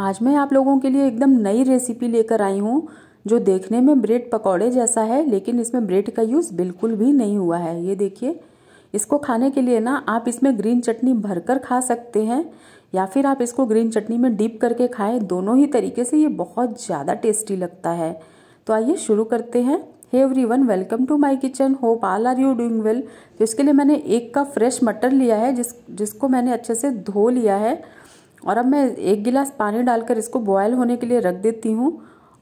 आज मैं आप लोगों के लिए एकदम नई रेसिपी लेकर आई हूँ जो देखने में ब्रेड पकौड़े जैसा है लेकिन इसमें ब्रेड का यूज़ बिल्कुल भी नहीं हुआ है ये देखिए इसको खाने के लिए ना आप इसमें ग्रीन चटनी भरकर खा सकते हैं या फिर आप इसको ग्रीन चटनी में डीप करके खाएं दोनों ही तरीके से ये बहुत ज़्यादा टेस्टी लगता है तो आइए शुरू करते हैं hey everyone welcome to my kitchen hope all are you doing well तो इसके लिए मैंने एक कप फ्रेश मटर लिया है जिस जिसको मैंने अच्छे से धो लिया है और अब मैं एक गिलास पानी डालकर इसको बॉयल होने के लिए रख देती हूँ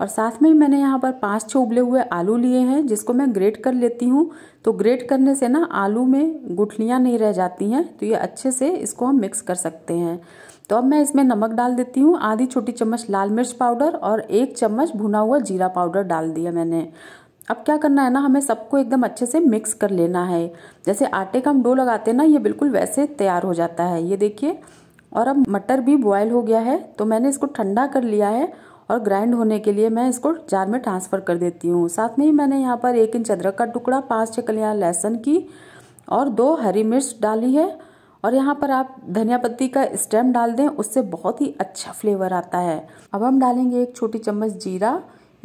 और साथ में ही मैंने यहाँ पर पाँच छः उबले हुए आलू लिए हैं जिसको मैं ग्रेट कर लेती हूँ तो ग्रेट करने से ना आलू में गुठलियाँ नहीं रह जाती हैं तो ये अच्छे से इसको हम मिक्स कर सकते हैं तो अब मैं इसमें नमक डाल देती हूँ आधी छोटी चम्मच लाल मिर्च पाउडर और एक चम्मच भुना हुआ जीरा पाउडर डाल दिया मैंने अब क्या करना है ना हमें सबको एकदम अच्छे से मिक्स कर लेना है जैसे आटे का हम डो लगाते हैं ना ये बिल्कुल वैसे तैयार हो जाता है ये देखिए और अब मटर भी बॉयल हो गया है तो मैंने इसको ठंडा कर लिया है और ग्राइंड होने के लिए मैं इसको जार में ट्रांसफ़र कर देती हूँ साथ में ही मैंने यहाँ पर एक इंच अदरक का टुकड़ा पाँच छः कलियाँ लहसुन की और दो हरी मिर्च डाली है और यहाँ पर आप धनिया पत्ती का स्टेम डाल दें उससे बहुत ही अच्छा फ्लेवर आता है अब हम डालेंगे एक छोटी चम्मच जीरा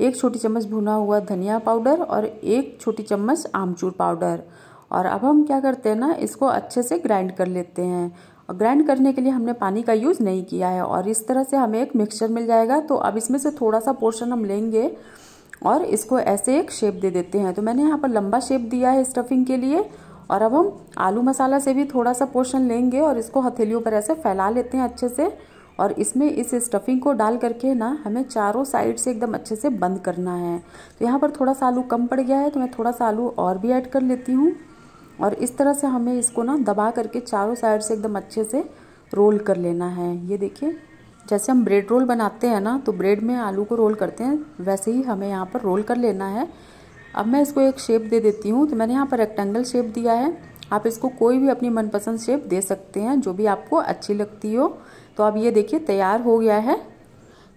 एक छोटी चम्मच भुना हुआ धनिया पाउडर और एक छोटी चम्मच आमचूर पाउडर और अब हम क्या करते हैं ना इसको अच्छे से ग्राइंड कर लेते हैं और ग्राइंड करने के लिए हमने पानी का यूज़ नहीं किया है और इस तरह से हमें एक मिक्सचर मिल जाएगा तो अब इसमें से थोड़ा सा पोर्शन हम लेंगे और इसको ऐसे एक शेप दे देते हैं तो मैंने यहाँ पर लंबा शेप दिया है स्टफिंग के लिए और अब हम आलू मसाला से भी थोड़ा सा पोर्शन लेंगे और इसको हथेलियों पर ऐसे फैला लेते हैं अच्छे से और इसमें इस स्टफिंग को डाल करके ना हमें चारों साइड से एकदम अच्छे से बंद करना है तो यहाँ पर थोड़ा सा आलू कम पड़ गया है तो मैं थोड़ा सा आलू और भी ऐड कर लेती हूँ और इस तरह से हमें इसको ना दबा करके चारों साइड से एकदम अच्छे से रोल कर लेना है ये देखिए जैसे हम ब्रेड रोल बनाते हैं ना तो ब्रेड में आलू को रोल करते हैं वैसे ही हमें यहाँ पर रोल कर लेना है अब मैं इसको एक शेप दे देती हूँ तो मैंने यहाँ पर रेक्टेंगल शेप दिया है आप इसको कोई भी अपनी मनपसंद शेप दे सकते हैं जो भी आपको अच्छी लगती हो तो अब ये देखिए तैयार हो गया है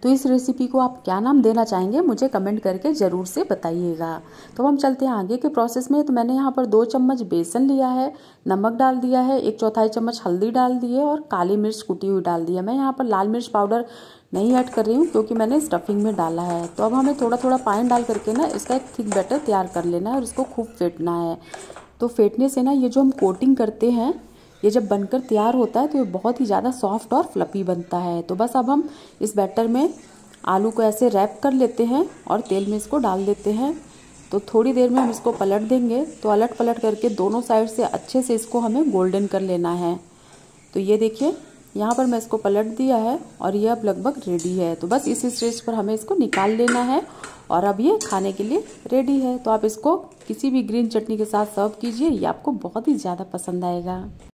तो इस रेसिपी को आप क्या नाम देना चाहेंगे मुझे कमेंट करके ज़रूर से बताइएगा तो हम चलते हैं आगे के प्रोसेस में तो मैंने यहाँ पर दो चम्मच बेसन लिया है नमक डाल दिया है एक चौथाई चम्मच हल्दी डाल दी है और काली मिर्च कुटी हुई डाल दी है मैं यहाँ पर लाल मिर्च पाउडर नहीं ऐड कर रही हूँ क्योंकि मैंने स्टफिंग में डाला है तो अब हमें थोड़ा थोड़ा पानी डाल करके ना इसका एक थिक बैटर तैयार कर लेना है और इसको खूब फेंटना है तो फेंटने से ना ये जो हम कोटिंग करते हैं ये जब बनकर तैयार होता है तो ये बहुत ही ज़्यादा सॉफ्ट और फ्लपी बनता है तो बस अब हम इस बैटर में आलू को ऐसे रैप कर लेते हैं और तेल में इसको डाल देते हैं तो थोड़ी देर में हम इसको पलट देंगे तो अलट पलट करके दोनों साइड से अच्छे से इसको हमें गोल्डन कर लेना है तो ये देखिए यहाँ पर मैं इसको पलट दिया है और ये अब लगभग रेडी है तो बस इसी स्टेज पर हमें इसको निकाल लेना है और अब ये खाने के लिए रेडी है तो आप इसको किसी भी ग्रीन चटनी के साथ सर्व कीजिए ये आपको बहुत ही ज़्यादा पसंद आएगा